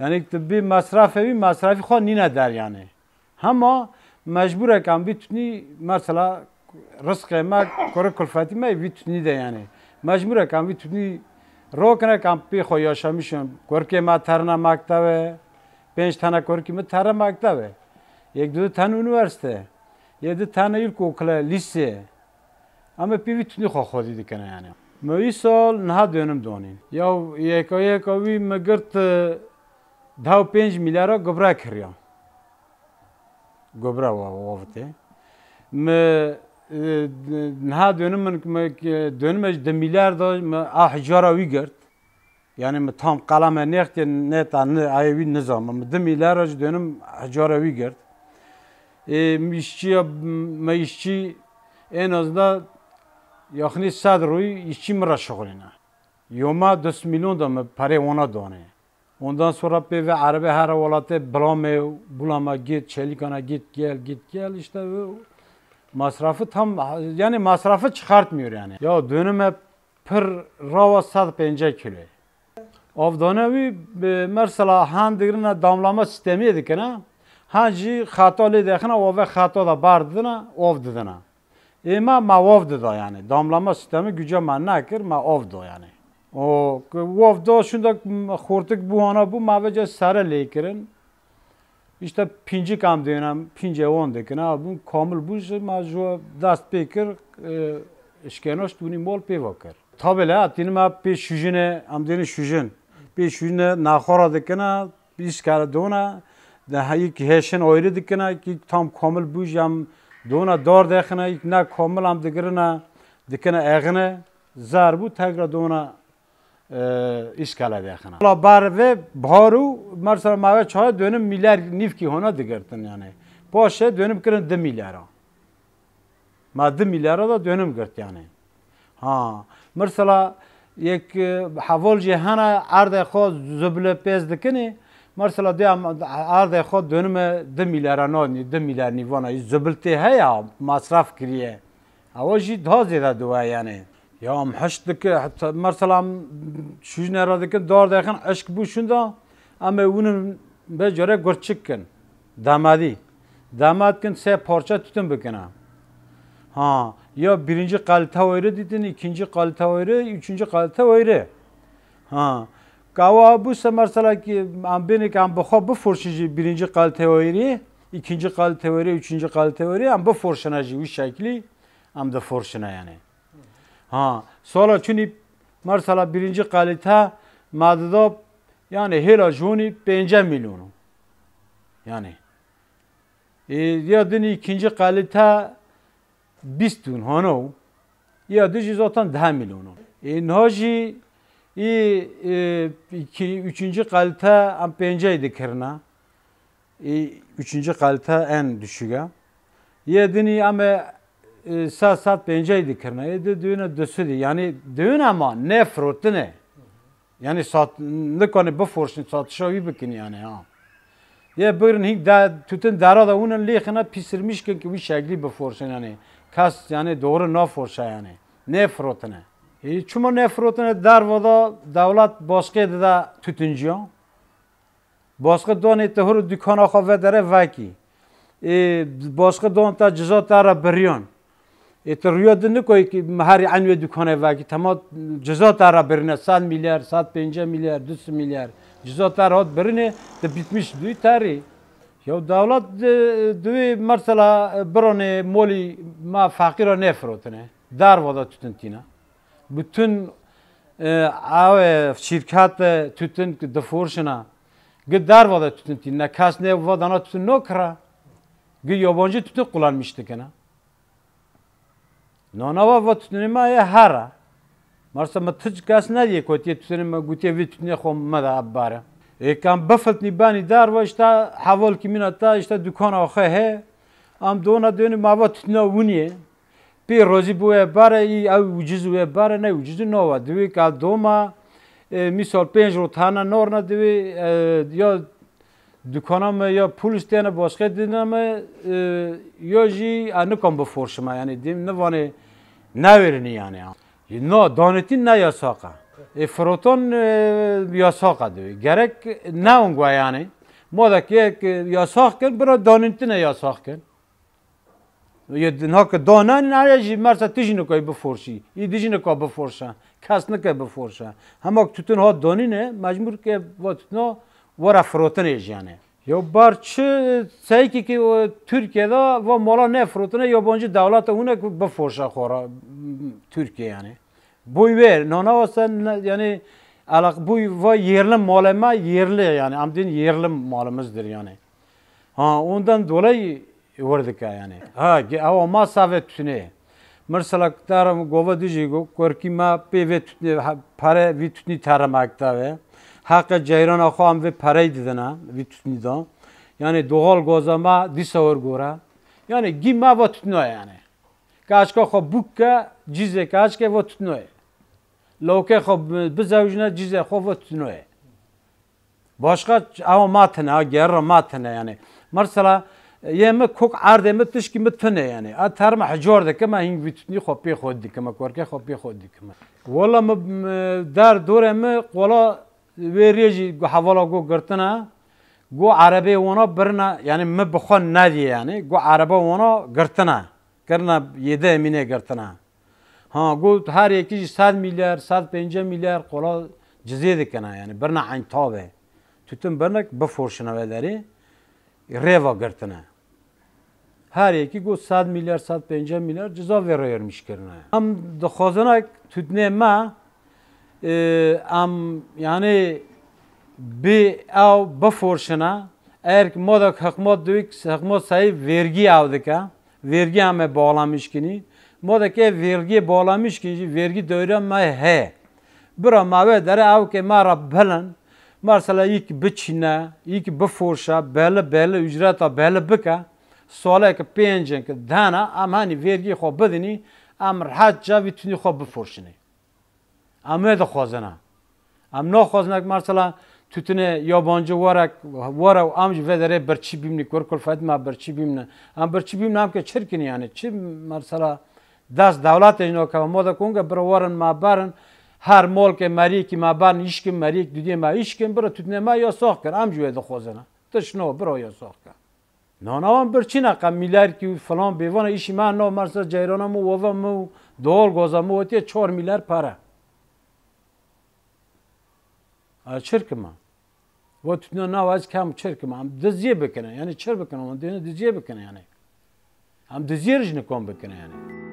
یعنی بی مصرف بی مصرفی خواه نی ندار یعنی همه مجبوره کم بیتونی مثلا رزق ما کره کلفتی ما بیتونی ده یعنی مجبوره کم بیتونی را کنه کم پی خواهی آشا میشون کارکی ما ترنه مکتبه پنج تنه کارکی ما ترنا مکتبه یک دو تن اونورسته، یک دو تن ایل لیسه اما پی بیتونی خواه خواهی دیکنه یعنی مویی سال نه دونم یا یک یکوی مگرد داو 5 milyara گبرا کریا گبرا و وافته م نها دönüm م dönüm de milyar da m ahjara vi yani m tam kalama nekte net an ayvi nizam m de milyar aj dönüm ahjara vi gert e, işçi m işçi en azda yakni sadroy işçi mi raşoglina yoma 10 milyon da m pare ona donay Ondan sonra be ve Arabi her havalate blame, bulama git, çelikana git, gel, git, gel işte masrafı tam yani masrafı çıkartmıyor yani. Ya dönüme pır rava sad pence kilo. bir e, mesela handirine damlama sistemi edikine hangi hatalı dekine o ve hata da bardına ovdidine. Ema ma ovdida yani damlama sistemi güce ma nakir ma ovdu yani. او اف داشتن دک خورتک بوهانا بو مواجه سر لیکرین یشتا پنجی کام دینم پنجی وان دکن اما بون کامل بوده ماجو دست پیکر شکنوش تو نیمال پی و کرد تا بهلا اتین ما پی شوژن ام دین شوژن پی شوژن ناخورا دکن اما بیش کار دونا ده هایی که هشین آوری دکن که کی تام کامل بوده ام دونا دار دکن یک نه کامل ام دگرنه دکن اگنه زار بود تقریبا دونا işgale dekana. La bar ve baharu mesela meyve çaya dönüm milyar nifki hona digirtin yani. Paşa dönüp kirin de milyara. Ma de milyara da dönüm girt yani. Ha. Mesela یک حوال جهان ارد خود زبل پیز دکنی مرسلا دی ارد خود دونم ده میلیارانانی ده میلیار نیوانایی زبلتی هیا مصرف کریه اوه جی ده زیده دوه یعنی Ya heştdeki mesela şu neradikin dar dekin aşk bu şunda ama bunun becere gurçıkken damadi damatkin se parça tutun bükene. Ha ya birinci kalite ayrı dedin, ikinci kalite ayrı, üçüncü kalite ayrı. Ha Kava bu mesela ki am beni ki am bakha bu forşici birinci kalite ayrı, ikinci kalite ayrı, üçüncü kalite ayrı am bu forşanacı bu şekli am da forşana yani. ها سالا چونی مرسلا برنجی قالیتا مددا یعنی هیلا 5 milyonu. Yani, یعنی e, ya dini ikinci kalite 20 tun hano ya dici zaten 10 milyonu. E, naji e, e, iki, üçüncü kalite am penceydi kerna. E, üçüncü kalite en düşüge. Ya dini ama سه ساعت پنجه دی کرنه ایده دیونه دوسو دی یعنی دیونه ما نه فروتنه یعنی ساعت نکنه بفرشن ساعت شاوی بکنی یعنی ها یه برن هیک ده توتن درا دا لیخ نه پیسرمیش کن که وی شکلی بفرشن یعنی کس یعنی دوره نافرشه یعنی نه فروتنه چما نه فروتنه در ودا دولت باسقه ده توتنجیان باسقه دانه تهور دکان و داره وکی باسکه دانه تا جزا تاره بریان Eterya dini koy ki her an ve dükane vaki tamam ceza tara birine san milyar, sat pence milyar, düz milyar. Ceza tara hot birine de bitmiş duy tari. Ya devlet e, duy mesela e, birone moli ma fakira nefrotine. Dar vada tütün tina. Bütün e, av şirket tütün deforşuna. Gı dar vada tütün tina. Kas ne vada tütün nokra. Gı yabancı tütün kullanmıştık ana. Nanava va tutunima ya hara. Marsa ma tıç kas ne diye kotiye tutunima gutiye vi tutune xom ma da abbara. E kan bafet ni bani dar va işte haval kimin hatta işte dükkan akhe he. Am dona dönü mava tutune uniye. Bir rozi bu e bara i av ucuz e bara ne ucuz nova. Dwi ka doma misal penj rotana norna dwi ya dükkanam ya pul isteyene başka dinleme ya ji anı kan bu forşma yani dim ne vane نورنی یعنی نه دانتی نه یاساقه فروتون یاساقه دوی گرک نه اونگوه یعنی ما دکه یاساق کن برا دانتی نه یاساق کن یه نه که دانن نه یه مرسا تیجی نکای بفرشی یه دیجی نکا بفرشن کس نکه بفرشن همه که توتن ها نه مجبور که و توتن ها ورا فروتن یعنی барчи сайки ки туркияда ва мола нефрутина ёбонҷи давлата уна ку бифурша хора туркия яъне буй вер нонаваса яъне буй ва yerli molama yerli yani amdin yerli molimizdir yani ha undan dolay vurdika yani ha ava ma save tütüne mirsalaktarim gova dijego korkima peve tütüne pare vi tütüni taramakta ve Hakka ceyran akı am ve parayı didene ve tutnida. Yani doğal gazama disavur gora. Yani gimma ve tutnoya yani. Kaçka xo bukka cize kaçka ve tutnoya. Loke xo bizavjina cize xo ve tutnoya. Başka ama matne, gerra matne yani. Mesela یمه کوک ارده متش کی متنه یعنی ا ترم حجار ده کما هین ویتنی خو پی خود دی کما کور که خو پی خود دی کما والا م در دوره م قولا وریجی حوالا گو گرتنه گو عربه وانا برنا یعنی ما بخون ندیه یعنی گو عربه وانا گرتنه کرنا یده مینه گرتنه ها گو هر یکی 100 میلیارد 150 میلیارد قلا جزیه دکنه یعنی برنا عنتابه تتم برنک بفرشنه وداری ریوا گرتنه هر یکی گو 100 میلیارد 150 میلیارد جزا وریرمیش کرنه هم دخوازنک تدنه ما am yani bi av beforşina eğer ki modak hakmod duyuk hakmod sayı vergi avdika vergi hame bağlamış kini modak e vergi bağlamış kini vergi döyrem ma he bura ma ve dere av ke ma rabbelen marsala ilk biçine ilk beforşa beli beli ücreta beli bika ساله که پنجن که دهنه ام هنی ورگی خواب بدنی ام رحت جاوی تونی خواب بفرشنی امه ده ام نه خوازنه که مثلا توتنه یا بانجه وارک واره و امج ودره برچی بیمنی کور کل فایت ما برچی بیمنه ام برچی بیمنه هم که چر کنی چی مثلا دست دولت اینا که ما ده کنگه برو وارن ما هر مال که مری که ما برن ایشکم مری که ما ایشکم برو توتنه ما یا ساخ کر امج وده خوازنه تشنو برو یا ساخ کر نانا هم برچی نقه میلر که فلان بیوانه ایشی من نا مرسا جایرانم و وفم و دول گازم و چهار میلر پره çırkıma. Ve tütüne navaz kam çırkıma. Hem diziye bekene yani çır bekene. Hem diziye bekene yani. Hem diziye rejini kom bekene yani.